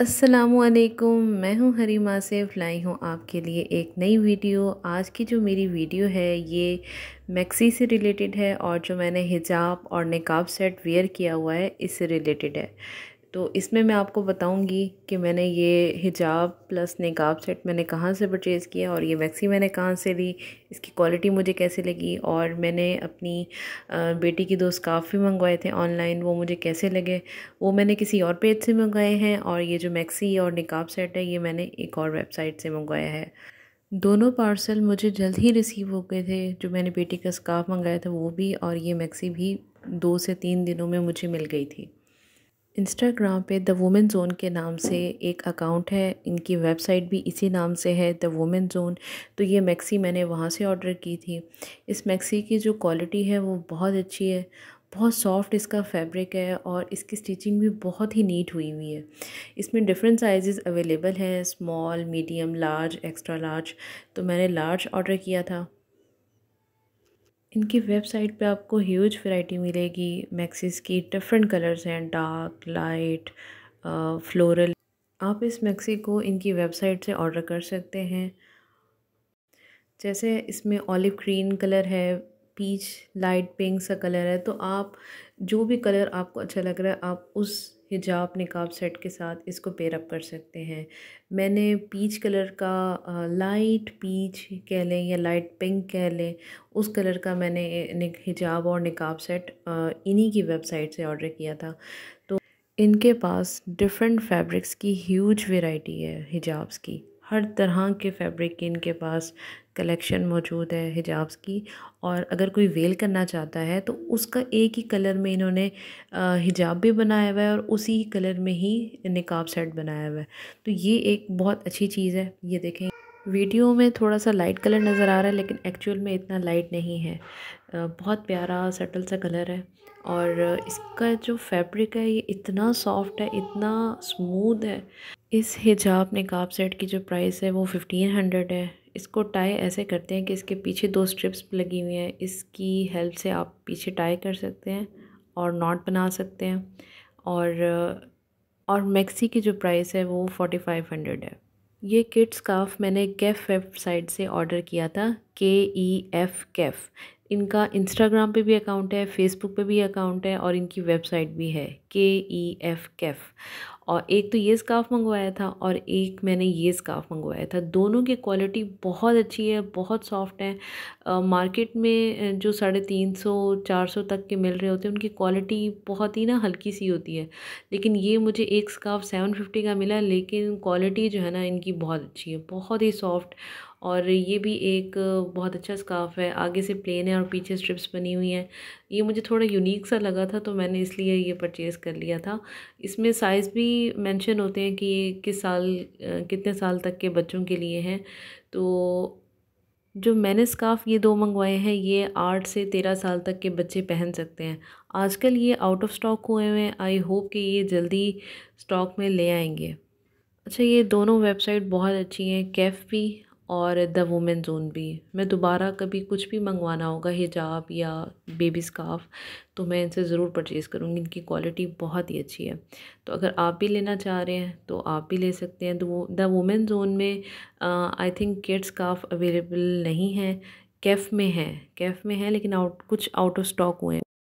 असलकुम मैं हूं हरीमा से लाई हूं आपके लिए एक नई वीडियो आज की जो मेरी वीडियो है ये मैक्सी से रिलेटेड है और जो मैंने हिजाब और निकाब सेट वेयर किया हुआ है इससे रिलेटेड है तो इसमें मैं आपको बताऊंगी कि मैंने ये हिजाब प्लस नकाब सेट मैंने कहाँ से परचेज़ किया और ये मैक्सी मैंने कहाँ से ली इसकी क्वालिटी मुझे कैसे लगी और मैंने अपनी बेटी की दो स्काफ भी मंगवाए थे ऑनलाइन वो मुझे कैसे लगे वो मैंने किसी और पेज से मंगवाए हैं और ये जो मैक्सी और निकाब सेट है ये मैंने एक और वेबसाइट से मंगवाया है दोनों पार्सल मुझे जल्द ही रिसीव हो गए थे जो मैंने बेटी का स्काफ मंगाया था वो भी और ये मैक्सी भी दो से तीन दिनों में मुझे मिल गई थी इंस्टाग्राम पे द वुमेन जोन के नाम से एक अकाउंट है इनकी वेबसाइट भी इसी नाम से है द वुमेन जोन तो ये मैक्सी मैंने वहाँ से ऑर्डर की थी इस मैक्सी की जो क्वालिटी है वो बहुत अच्छी है बहुत सॉफ्ट इसका फैब्रिक है और इसकी स्टिचिंग भी बहुत ही नीट हुई हुई है इसमें डिफरेंट साइजेस अवेलेबल हैं small medium large extra large तो मैंने लार्ज ऑर्डर किया था इनकी वेबसाइट पे आपको ह्यूज वैरायटी मिलेगी मैक्सिस की डिफरेंट कलर्स हैं डार्क लाइट फ्लोरल आप इस मैक्सी को इनकी वेबसाइट से ऑर्डर कर सकते हैं जैसे इसमें ऑलिव ग्रीन कलर है पीच लाइट पिंक सा कलर है तो आप जो भी कलर आपको अच्छा लग रहा है आप उस हिजाब निकाब सेट के साथ इसको पेरअप कर सकते हैं मैंने पीच कलर का लाइट पीच कह लें या लाइट पिंक कह लें उस कलर का मैंने हिजाब और निकाब सेट इन्हीं की वेबसाइट से ऑर्डर किया था तो इनके पास डिफरेंट फैब्रिक्स की ह्यूज वेराइटी है हिजाब्स की हर तरह के फैब्रिक के इनके पास कलेक्शन मौजूद है हिजाब्स की और अगर कोई वेल करना चाहता है तो उसका एक ही कलर में इन्होंने हिजाब भी बनाया हुआ है और उसी कलर में ही निकाब सेट बनाया हुआ है तो ये एक बहुत अच्छी चीज़ है ये देखें वीडियो में थोड़ा सा लाइट कलर नज़र आ रहा है लेकिन एक्चुअल में इतना लाइट नहीं है बहुत प्यारा सटल सा कलर है और इसका जो फैब्रिक है ये इतना सॉफ्ट है इतना स्मूद है इस हिजाब निकाब सेट की जो प्राइस है वो फिफ्टीन हंड्रेड है इसको टाई ऐसे करते हैं कि इसके पीछे दो स्ट्रिप्स लगी हुई हैं इसकी हेल्प से आप पीछे टाई कर सकते हैं और नॉट बना सकते हैं और और मैक्सी की जो प्राइस है वो फोर्टी फाइव हंड्रेड है ये किट स्काफ़ मैंने कैफ़ वेबसाइट से ऑर्डर किया था के ई एफ केफ इनका इंस्टाग्राम पे भी अकाउंट है फेसबुक पे भी अकाउंट है और इनकी वेबसाइट भी है के ई एफ कैफ़ और एक तो ये स्काफ़ मंगवाया था और एक मैंने ये स्काफ़ मंगवाया था दोनों की क्वालिटी बहुत अच्छी है बहुत सॉफ्ट है आ, मार्केट में जो साढ़े तीन सौ चार सौ तक के मिल रहे होते हैं उनकी क्वालिटी बहुत ही ना हल्की सी होती है लेकिन ये मुझे एक स्काफ़ सेवन फिफ्टी का मिला लेकिन क्वालिटी जो है ना इनकी बहुत अच्छी है बहुत ही सॉफ्ट और ये भी एक बहुत अच्छा स्काफ है आगे से प्लेन है और पीछे स्ट्रिप्स बनी हुई हैं ये मुझे थोड़ा यूनिक सा लगा था तो मैंने इसलिए ये परचेज़ कर लिया था इसमें साइज़ भी मेंशन होते हैं कि ये किस साल कितने साल तक के बच्चों के लिए हैं तो जो मैंने स्काफ ये दो मंगवाए हैं ये आठ से तेरह साल तक के बच्चे पहन सकते हैं आजकल ये आउट ऑफ स्टॉक हुए हैं आई होप कि ये जल्दी स्टॉक में ले आएंगे अच्छा ये दोनों वेबसाइट बहुत अच्छी हैं कैफ़ भी और द वुमेन जोन भी मैं दोबारा कभी कुछ भी मंगवाना होगा हिजाब या बेबी स्काफ तो मैं इनसे ज़रूर परचेज़ करूँगी इनकी क्वालिटी बहुत ही अच्छी है तो अगर आप भी लेना चाह रहे हैं तो आप भी ले सकते हैं तो वो द वुमेन जोन में I think kid scarf available नहीं है कैफ़ में है कैफ़ में है लेकिन आउट कुछ आउट ऑफ स्टॉक हुए हैं